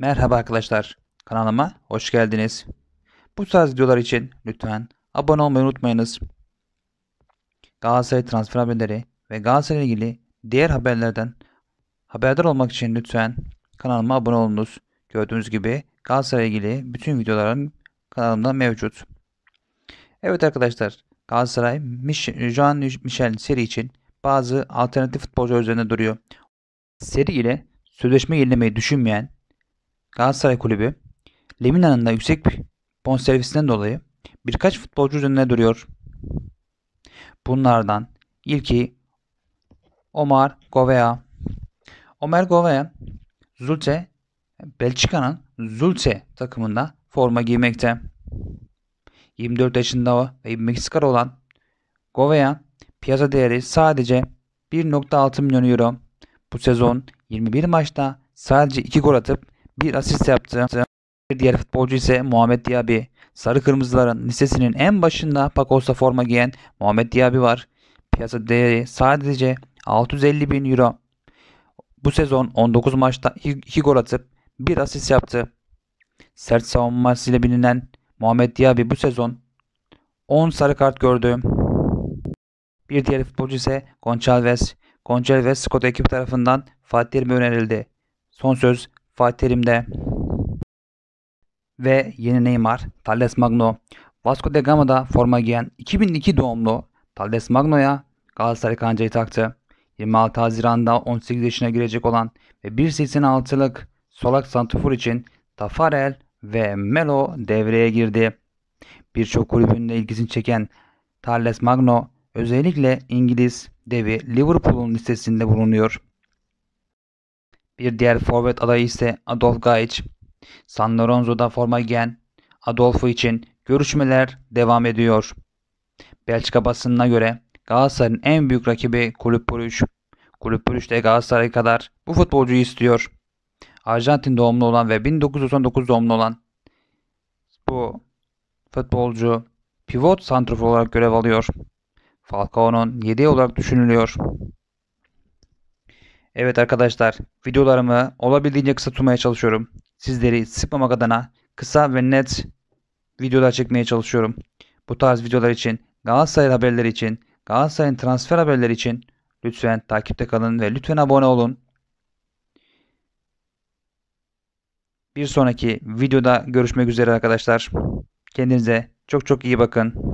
Merhaba arkadaşlar. Kanalıma hoş geldiniz. Bu tarz videolar için lütfen abone olmayı unutmayınız. Galatasaray transfer haberleri ve Galatasaray ile ilgili diğer haberlerden haberdar olmak için lütfen kanalıma abone olunuz. Gördüğünüz gibi Galatasaray ile ilgili bütün videolarım kanalımda mevcut. Evet arkadaşlar Galatasaray Jean Michel Seri için bazı alternatif futbolcu üzerinde duruyor. Seri ile sözleşme yenilemeyi düşünmeyen Galatasaray Kulübü Lemina'nın da yüksek bir bonservisinden dolayı birkaç futbolcu önüne duruyor. Bunlardan ilki Omar Govea. Omar Govea Zulte Belçika'nın Zulte takımında forma giymekte. 24 yaşında ve Meksikalı olan Govea piyasa değeri sadece 1.6 milyon euro. Bu sezon 21 maçta sadece 2 gol atıp bir asist yaptı. Bir diğer futbolcu ise Muhammed Diaby. Sarı Kırmızıların lisesinin en başında Pakos'ta forma giyen Muhammed Diaby var. Piyasa değeri sadece 650 bin euro. Bu sezon 19 maçta 2 gol atıp bir asist yaptı. Sert savunmasıyla bilinen Muhammed Diaby bu sezon 10 sarı kart gördü. Bir diğer futbolcu ise Gonçalves. Gonçalves Scott ekip tarafından Fatih Terim'e önerildi. Son söz Fatih Terim'de ve yeni Neymar, Thales Magno, Vasco de Gama'da forma giyen 2002 doğumlu Thales Magno'ya Galatasaray kancayı taktı. 26 Haziran'da 18 yaşına girecek olan ve 1.86'lık solak Santufur için Tafarel ve Melo devreye girdi. Birçok kulübünde ilgisini çeken Thales Magno özellikle İngiliz devi Liverpool'un listesinde bulunuyor. Bir diğer forvet adayı ise Adolf Gaic. San Lorenzo'da forma giyen Adolfo için görüşmeler devam ediyor. Belçika basınına göre Galatasaray'ın en büyük rakibi Kulüp Brugge. Kulüp Brugge de Galatasaray kadar bu futbolcuyu istiyor. Arjantin doğumlu olan ve 1999 doğumlu olan bu futbolcu pivot santrafor olarak görev alıyor. Falcao'nun yedeği olarak düşünülüyor. Evet arkadaşlar videolarımı olabildiğince kısa tutmaya çalışıyorum. Sizleri sıkmamak adına kısa ve net videolar çekmeye çalışıyorum. Bu tarz videolar için Galatasaray haberleri için Galatasaray'ın transfer haberleri için lütfen takipte kalın ve lütfen abone olun. Bir sonraki videoda görüşmek üzere arkadaşlar. Kendinize çok çok iyi bakın.